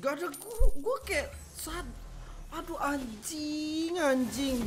guys gak ada gue gue kayak sad aduh anjing anjing